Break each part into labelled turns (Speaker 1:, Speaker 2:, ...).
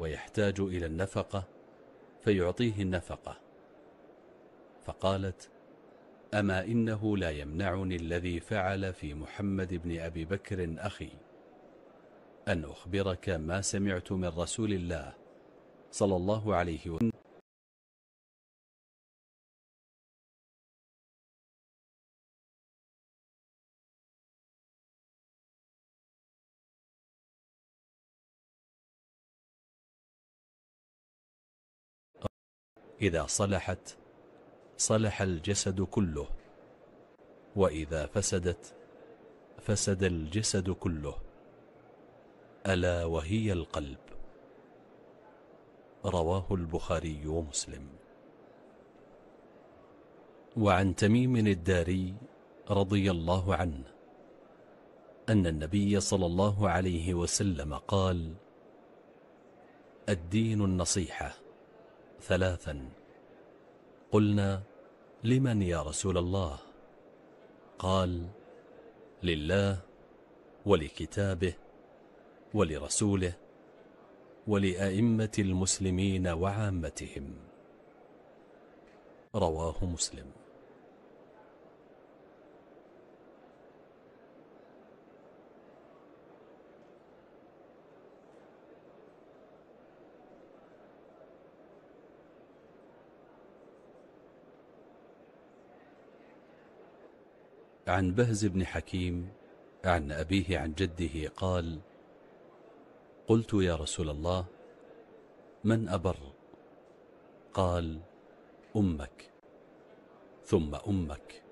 Speaker 1: ويحتاج إلى النفقة فيعطيه النفقة فقالت أما إنه لا يمنعني الذي فعل في محمد بن أبي بكر أخي أن أخبرك ما سمعت من رسول الله صلى الله عليه وسلم إذا صلحت صلح الجسد كله وإذا فسدت فسد الجسد كله ألا وهي القلب رواه البخاري ومسلم وعن تميم الداري رضي الله عنه أن النبي صلى الله عليه وسلم قال الدين النصيحة ثلاثا قلنا لمن يا رسول الله قال لله ولكتابه ولرسوله ولأئمة المسلمين وعامتهم رواه مسلم عن بهز بن حكيم عن أبيه عن جده قال قلت يا رسول الله من أبر قال أمك ثم أمك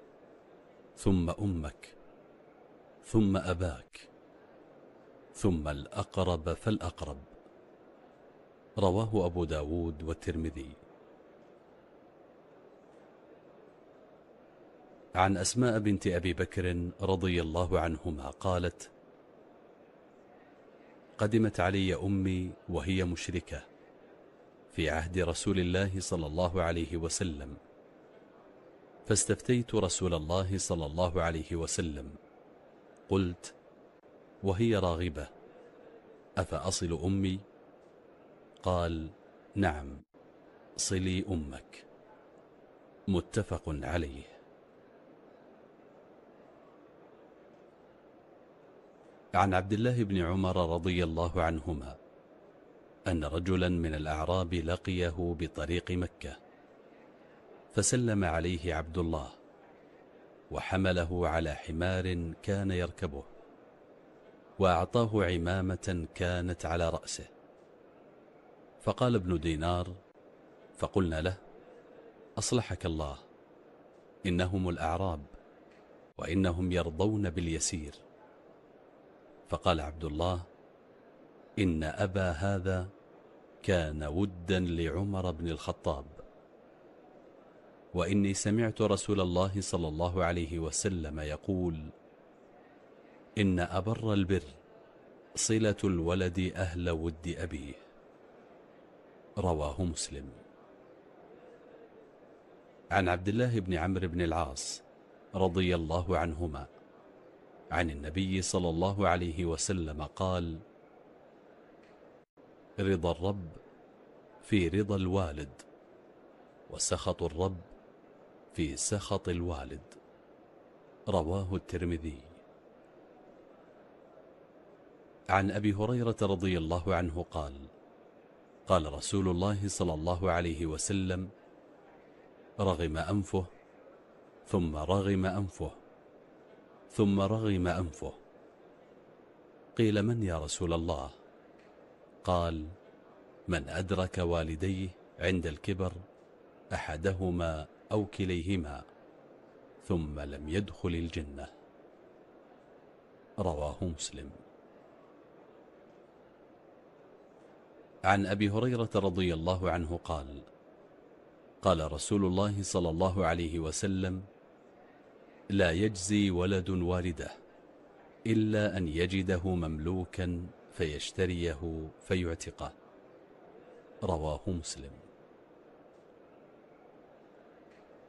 Speaker 1: ثم أمك ثم أباك ثم الأقرب فالأقرب رواه أبو داود والترمذي عن أسماء بنت أبي بكر رضي الله عنهما قالت قدمت علي أمي وهي مشركة في عهد رسول الله صلى الله عليه وسلم فاستفتيت رسول الله صلى الله عليه وسلم قلت وهي راغبة أفأصل أمي؟ قال نعم صلي أمك متفق عليه عن عبد الله بن عمر رضي الله عنهما أن رجلا من الأعراب لقيه بطريق مكة فسلم عليه عبد الله وحمله على حمار كان يركبه وأعطاه عمامة كانت على رأسه فقال ابن دينار فقلنا له أصلحك الله إنهم الأعراب وإنهم يرضون باليسير فقال عبد الله إن أبا هذا كان ودا لعمر بن الخطاب وإني سمعت رسول الله صلى الله عليه وسلم يقول إن أبر البر صلة الولد أهل ود أبيه رواه مسلم عن عبد الله بن عمرو بن العاص رضي الله عنهما عن النبي صلى الله عليه وسلم قال رضا الرب في رضا الوالد وسخط الرب في سخط الوالد رواه الترمذي عن أبي هريرة رضي الله عنه قال قال رسول الله صلى الله عليه وسلم رغم أنفه ثم رغم أنفه ثم رغم أنفه قيل من يا رسول الله قال من أدرك والديه عند الكبر أحدهما أو كليهما ثم لم يدخل الجنة رواه مسلم عن أبي هريرة رضي الله عنه قال قال رسول الله صلى الله عليه وسلم لا يجزي ولد والده إلا أن يجده مملوكا فيشتريه فيعتقه رواه مسلم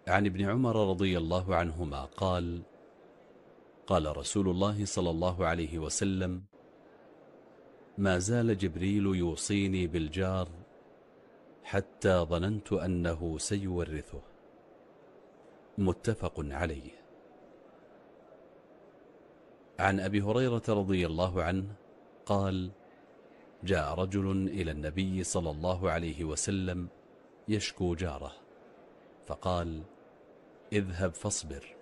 Speaker 1: عن ابن عمر رضي الله عنهما قال قال رسول الله صلى الله عليه وسلم ما زال جبريل يوصيني بالجار حتى ظننت أنه سيورثه متفق عليه عن أبي هريرة رضي الله عنه قال جاء رجل إلى النبي صلى الله عليه وسلم يشكو جاره فقال اذهب فاصبر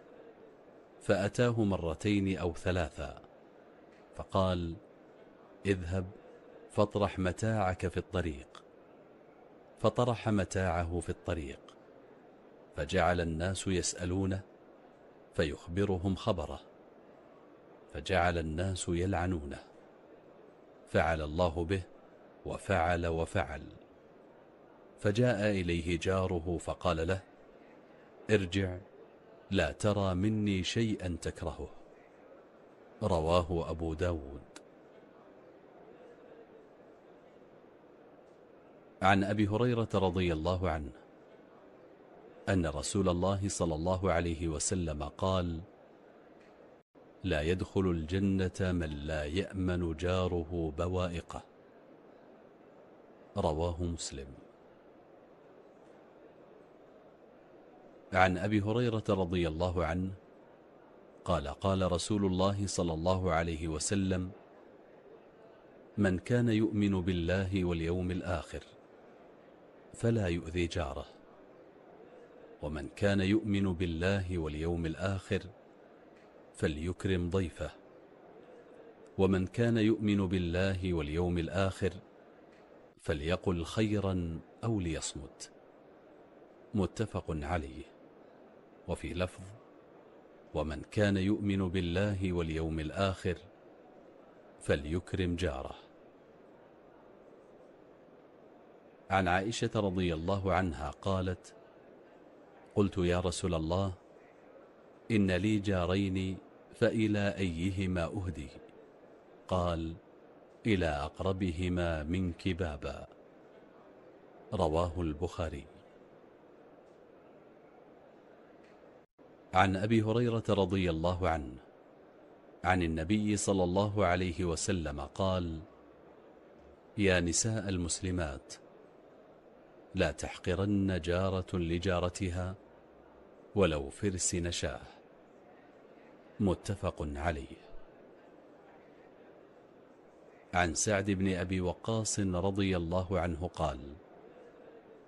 Speaker 1: فأتاه مرتين أو ثلاثا فقال اذهب فاطرح متاعك في الطريق فطرح متاعه في الطريق فجعل الناس يسألونه فيخبرهم خبره فجعل الناس يلعنونه فعل الله به وفعل وفعل فجاء إليه جاره فقال له ارجع لا ترى مني شيئا تكرهه رواه أبو داود عن أبي هريرة رضي الله عنه أن رسول الله صلى الله عليه وسلم قال لا يدخل الجنة من لا يأمن جاره بوائقه رواه مسلم عن أبي هريرة رضي الله عنه قال قال رسول الله صلى الله عليه وسلم من كان يؤمن بالله واليوم الآخر فلا يؤذي جاره ومن كان يؤمن بالله واليوم الآخر فليكرم ضيفه ومن كان يؤمن بالله واليوم الآخر فليقل خيرا أو ليصمت متفق عليه وفي لفظ ومن كان يؤمن بالله واليوم الآخر فليكرم جاره عن عائشة رضي الله عنها قالت قلت يا رسول الله إن لي جارين فإلى أيهما أهدي قال إلى أقربهما منك بابا رواه البخاري عن أبي هريرة رضي الله عنه عن النبي صلى الله عليه وسلم قال يا نساء المسلمات لا تحقرن جارة لجارتها ولو فرس نشاه متفق عليه عن سعد بن أبي وقاص رضي الله عنه قال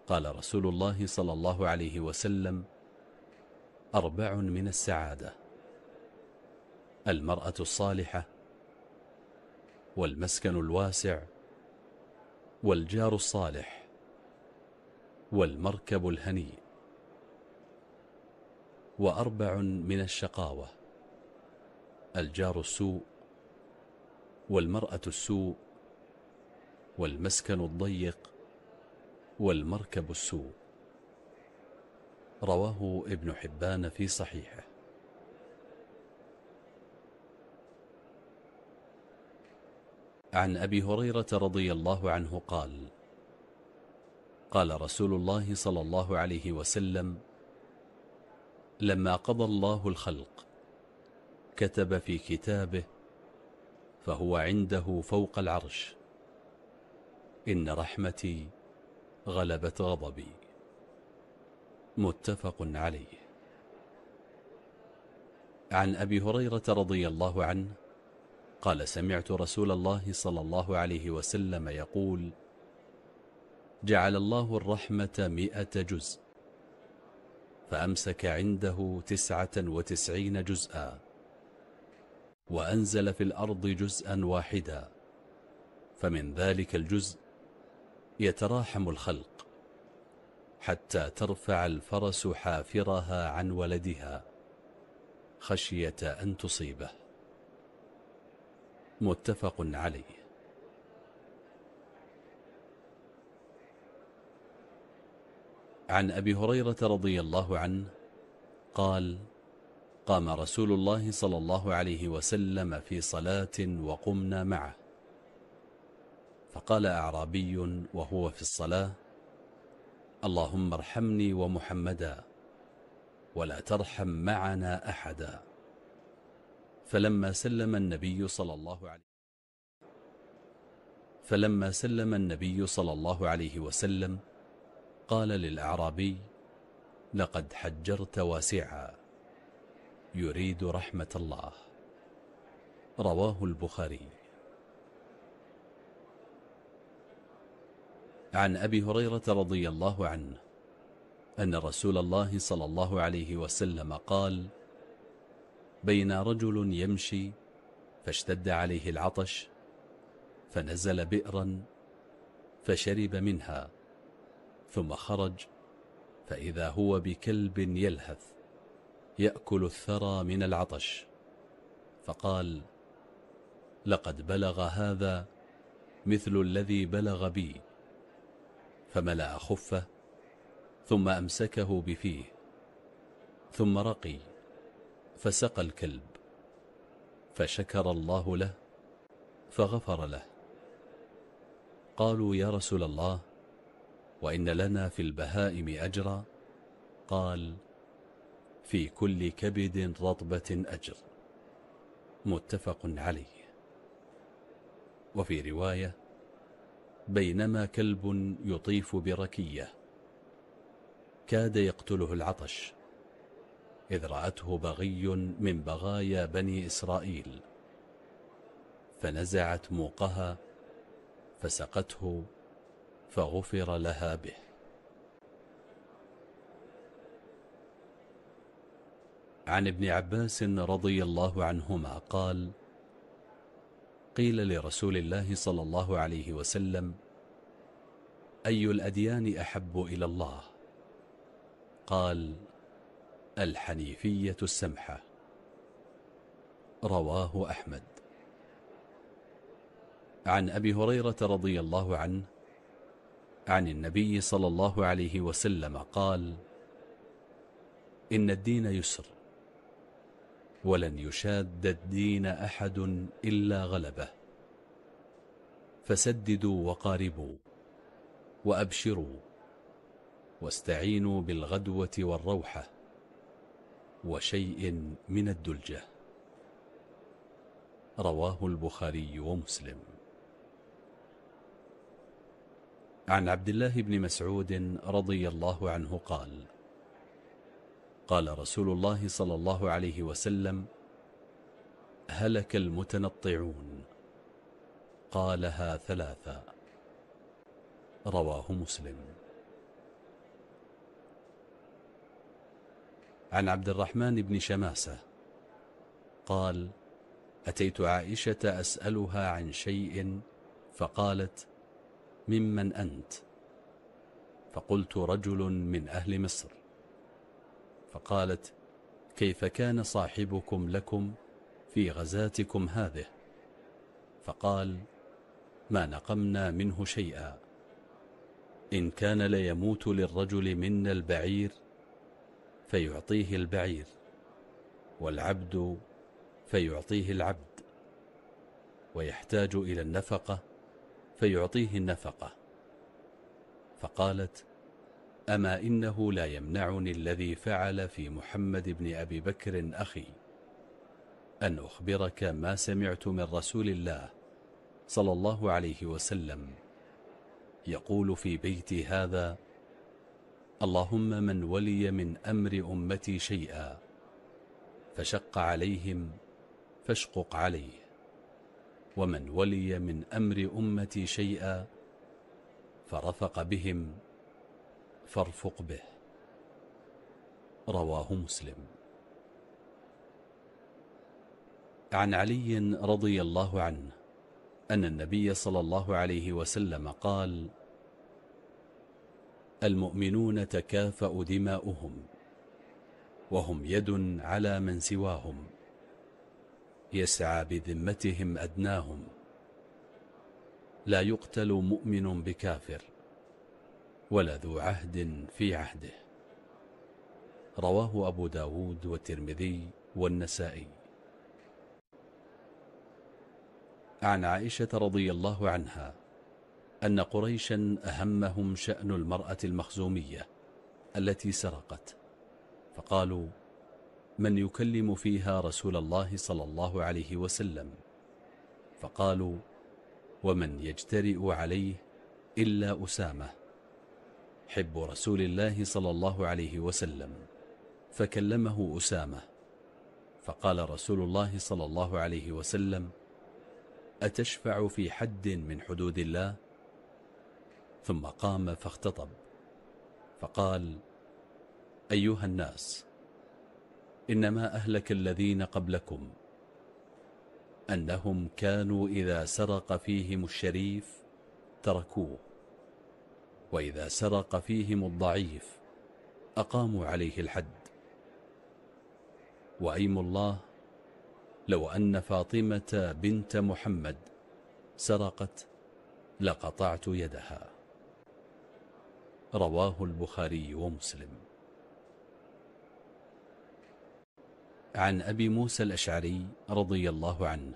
Speaker 1: قال رسول الله صلى الله عليه وسلم أربع من السعادة المرأة الصالحة والمسكن الواسع والجار الصالح والمركب الهني وأربع من الشقاوة الجار السوء والمرأة السوء والمسكن الضيق والمركب السوء رواه ابن حبان في صحيحه عن أبي هريرة رضي الله عنه قال قال رسول الله صلى الله عليه وسلم لما قضى الله الخلق كتب في كتابه فهو عنده فوق العرش إن رحمتي غلبت غضبي متفق عليه عن أبي هريرة رضي الله عنه قال سمعت رسول الله صلى الله عليه وسلم يقول جعل الله الرحمة مئة جزء فأمسك عنده تسعة وتسعين جزءا وأنزل في الأرض جزءا واحدا فمن ذلك الجزء يتراحم الخلق حتى ترفع الفرس حافرها عن ولدها خشية أن تصيبه متفق عليه عن أبي هريرة رضي الله عنه قال قام رسول الله صلى الله عليه وسلم في صلاة وقمنا معه فقال أعرابي وهو في الصلاة اللهم ارحمني ومحمدا ولا ترحم معنا أحدا فلما سلم النبي صلى الله عليه فلما سلم النبي صلى الله عليه وسلم قال للأعرابي لقد حجرت واسعا يريد رحمة الله رواه البخاري عن أبي هريرة رضي الله عنه أن رسول الله صلى الله عليه وسلم قال بين رجل يمشي فاشتد عليه العطش فنزل بئرا فشرب منها ثم خرج فإذا هو بكلب يلهث يأكل الثرى من العطش فقال لقد بلغ هذا مثل الذي بلغ بي فملأ خفه ثم أمسكه بفيه ثم رقي فسقى الكلب فشكر الله له فغفر له قالوا يا رسول الله وإن لنا في البهائم أجرا قال في كل كبد رطبة أجر متفق عليه وفي رواية بينما كلب يطيف بركية كاد يقتله العطش إذ رأته بغي من بغايا بني إسرائيل فنزعت موقها فسقته فغفر لها به عن ابن عباس رضي الله عنهما قال قيل لرسول الله صلى الله عليه وسلم أي الأديان أحب إلى الله قال الحنيفية السمحة رواه أحمد عن أبي هريرة رضي الله عنه عن النبي صلى الله عليه وسلم قال إن الدين يسر ولن يشاد الدين أحد إلا غلبه فسددوا وقاربوا وأبشروا واستعينوا بالغدوة والروحة وشيء من الدلجة رواه البخاري ومسلم عن عبد الله بن مسعود رضي الله عنه قال قال رسول الله صلى الله عليه وسلم هلك المتنطعون قالها ثلاثة رواه مسلم عن عبد الرحمن بن شماسة قال أتيت عائشة أسألها عن شيء فقالت ممن أنت فقلت رجل من أهل مصر فقالت كيف كان صاحبكم لكم في غزاتكم هذه فقال ما نقمنا منه شيئا إن كان ليموت للرجل منا البعير فيعطيه البعير والعبد فيعطيه العبد ويحتاج إلى النفقة فيعطيه النفقة فقالت أما إنه لا يمنعني الذي فعل في محمد بن أبي بكر أخي أن أخبرك ما سمعت من رسول الله صلى الله عليه وسلم يقول في بيتي هذا اللهم من ولي من أمر أمتي شيئا فشق عليهم فاشقق عليه ومن ولي من أمر أمتي شيئا فرفق بهم فارفق به رواه مسلم عن علي رضي الله عنه أن النبي صلى الله عليه وسلم قال المؤمنون تكافأ دماؤهم وهم يد على من سواهم يسعى بذمتهم أدناهم لا يقتل مؤمن بكافر ولا ذو عهد في عهده رواه أبو داود والترمذي والنسائي عن عائشة رضي الله عنها أن قريشا أهمهم شأن المرأة المخزومية التي سرقت فقالوا من يكلم فيها رسول الله صلى الله عليه وسلم فقالوا ومن يجترئ عليه إلا أسامة حب رسول الله صلى الله عليه وسلم فكلمه أسامة فقال رسول الله صلى الله عليه وسلم أتشفع في حد من حدود الله؟ ثم قام فاختطب فقال أيها الناس إنما أهلك الذين قبلكم أنهم كانوا إذا سرق فيهم الشريف تركوه وإذا سرق فيهم الضعيف أقاموا عليه الحد وأيم الله لو أن فاطمة بنت محمد سرقت لقطعت يدها رواه البخاري ومسلم عن أبي موسى الأشعري رضي الله عنه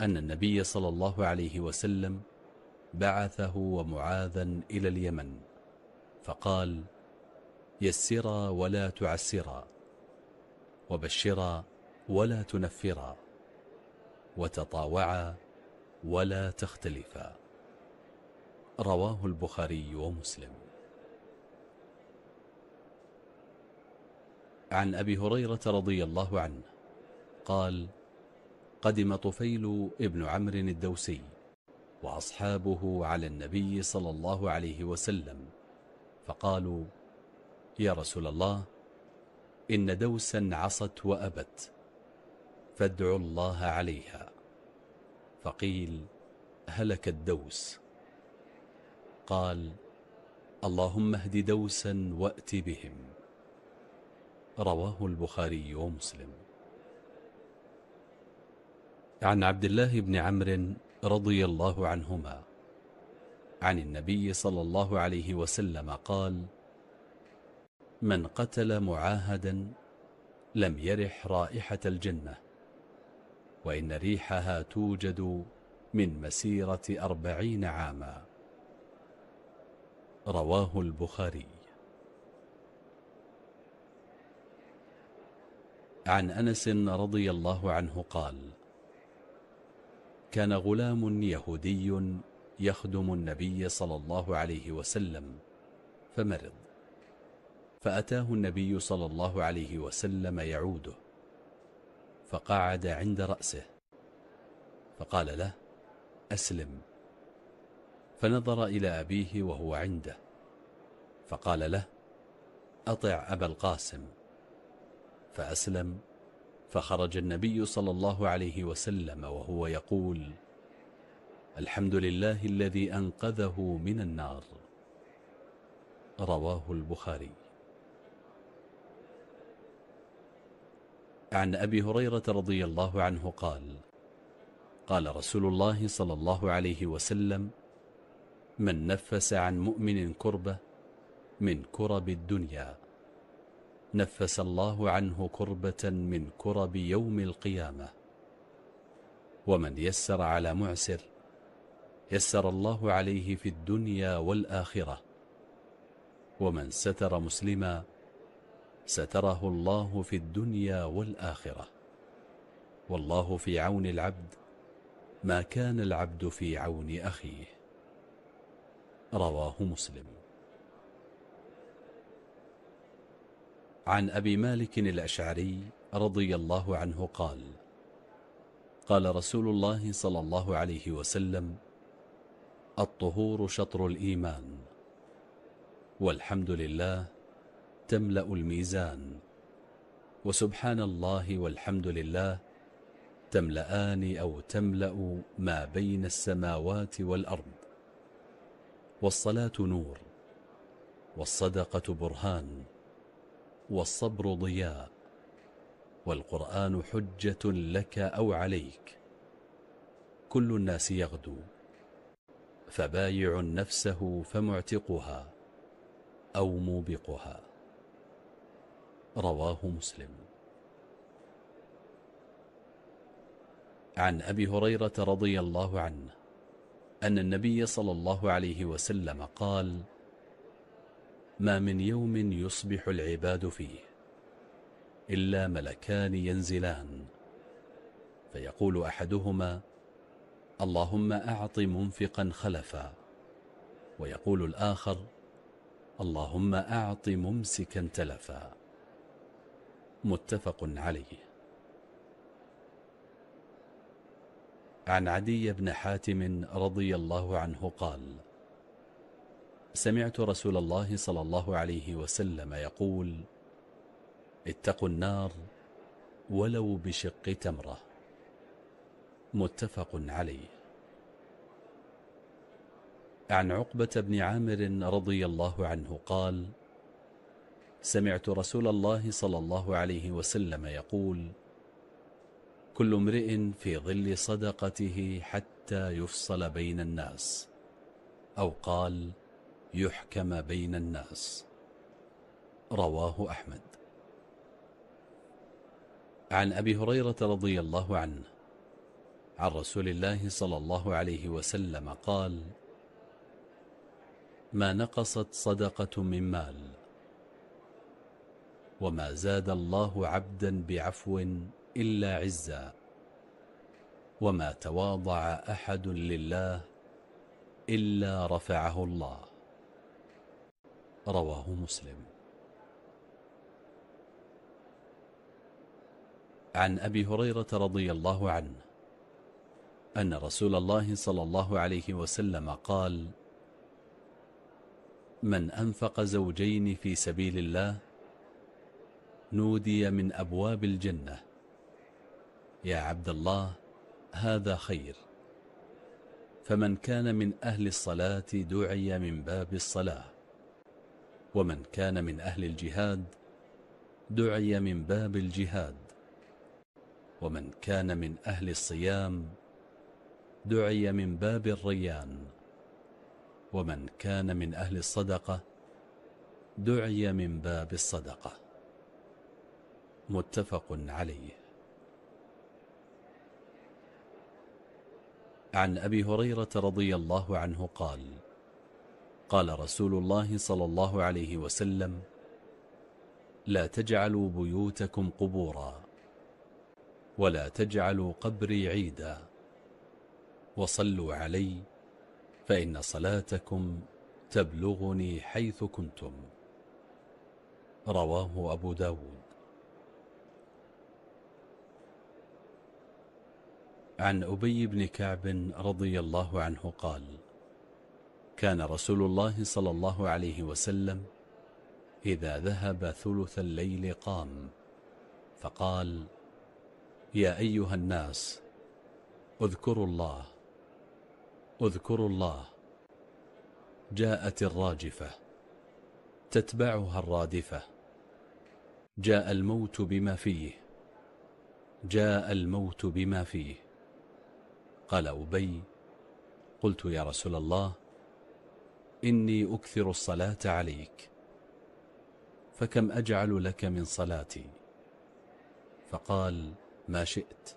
Speaker 1: أن النبي صلى الله عليه وسلم بعثه ومعاذا إلى اليمن فقال يسرا ولا تعسرا وبشرا ولا تنفرا وتطاوعا ولا تختلفا رواه البخاري ومسلم عن أبي هريرة رضي الله عنه قال قدم طفيل ابن عمرو الدوسي وأصحابه على النبي صلى الله عليه وسلم فقالوا يا رسول الله إن دوسا عصت وأبت فادعوا الله عليها فقيل هلك الدوس قال اللهم اهد دوسا وأت بهم رواه البخاري ومسلم عن عبد الله بن عمرو رضي الله عنهما عن النبي صلى الله عليه وسلم قال من قتل معاهدا لم يرح رائحة الجنة وإن ريحها توجد من مسيرة أربعين عاما رواه البخاري عن أنس رضي الله عنه قال كان غلام يهودي يخدم النبي صلى الله عليه وسلم فمرض فأتاه النبي صلى الله عليه وسلم يعوده فقعد عند رأسه فقال له أسلم فنظر إلى أبيه وهو عنده فقال له أطع أبا القاسم فأسلم فخرج النبي صلى الله عليه وسلم وهو يقول الحمد لله الذي أنقذه من النار رواه البخاري عن أبي هريرة رضي الله عنه قال قال رسول الله صلى الله عليه وسلم من نفس عن مؤمن كربة من كرب الدنيا نفس الله عنه كربة من كرب يوم القيامة ومن يسر على معسر يسر الله عليه في الدنيا والآخرة ومن ستر مسلما ستره الله في الدنيا والآخرة والله في عون العبد ما كان العبد في عون أخيه رواه مسلم عن أبي مالك الأشعري رضي الله عنه قال قال رسول الله صلى الله عليه وسلم الطهور شطر الإيمان والحمد لله تملأ الميزان وسبحان الله والحمد لله تملأان أو تملأ ما بين السماوات والأرض والصلاة نور والصدقة برهان والصبر ضياء والقرآن حجة لك أو عليك كل الناس يغدو فبايع نفسه فمعتقها أو موبقها رواه مسلم عن أبي هريرة رضي الله عنه أن النبي صلى الله عليه وسلم قال ما من يوم يصبح العباد فيه إلا ملكان ينزلان فيقول أحدهما اللهم أعط منفقا خلفا ويقول الآخر اللهم أعط ممسكا تلفا متفق عليه عن عدي بن حاتم رضي الله عنه قال سمعت رسول الله صلى الله عليه وسلم يقول اتقوا النار ولو بشق تمرة متفق عليه عن عقبة بن عامر رضي الله عنه قال سمعت رسول الله صلى الله عليه وسلم يقول كل امرئ في ظل صدقته حتى يفصل بين الناس أو قال يحكم بين الناس رواه أحمد عن أبي هريرة رضي الله عنه عن رسول الله صلى الله عليه وسلم قال ما نقصت صدقة من مال وما زاد الله عبدا بعفو إلا عزا وما تواضع أحد لله إلا رفعه الله رواه مسلم عن أبي هريرة رضي الله عنه أن رسول الله صلى الله عليه وسلم قال من أنفق زوجين في سبيل الله نودي من أبواب الجنة يا عبد الله هذا خير فمن كان من أهل الصلاة دعي من باب الصلاة ومن كان من أهل الجهاد دعي من باب الجهاد ومن كان من أهل الصيام دعي من باب الريان ومن كان من أهل الصدقة دعي من باب الصدقة متفق عليه عن أبي هريرة رضي الله عنه قال قال رسول الله صلى الله عليه وسلم لا تجعلوا بيوتكم قبورا ولا تجعلوا قبري عيدا وصلوا علي فإن صلاتكم تبلغني حيث كنتم رواه أبو داود عن أبي بن كعب رضي الله عنه قال كان رسول الله صلى الله عليه وسلم إذا ذهب ثلث الليل قام فقال يا أيها الناس اذكروا الله اذكروا الله جاءت الراجفة تتبعها الرادفة جاء الموت بما فيه جاء الموت بما فيه قال أبي قلت يا رسول الله إني أكثر الصلاة عليك فكم أجعل لك من صلاتي فقال ما شئت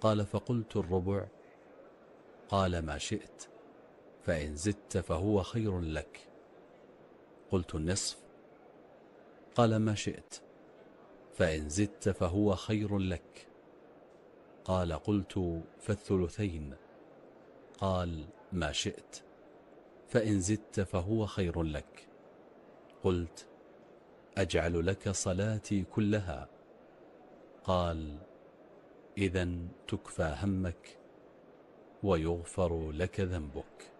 Speaker 1: قال فقلت الربع قال ما شئت فإن زدت فهو خير لك قلت النصف قال ما شئت فإن زدت فهو خير لك قال قلت فالثلثين قال ما شئت فإن زدت فهو خير لك قلت أجعل لك صلاتي كلها قال إذا تكفى همك ويغفر لك ذنبك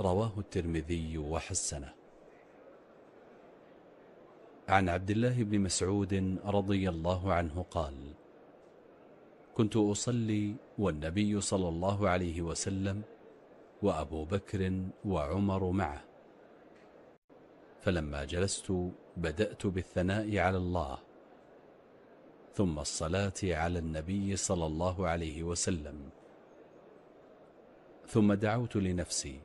Speaker 1: رواه الترمذي وحسنه عن عبد الله بن مسعود رضي الله عنه قال كنت أصلي والنبي صلى الله عليه وسلم وأبو بكر وعمر معه فلما جلست بدأت بالثناء على الله ثم الصلاة على النبي صلى الله عليه وسلم ثم دعوت لنفسي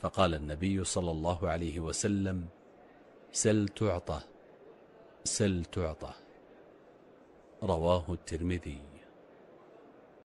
Speaker 1: فقال النبي صلى الله عليه وسلم سل تعطى سل تعطى رواه الترمذي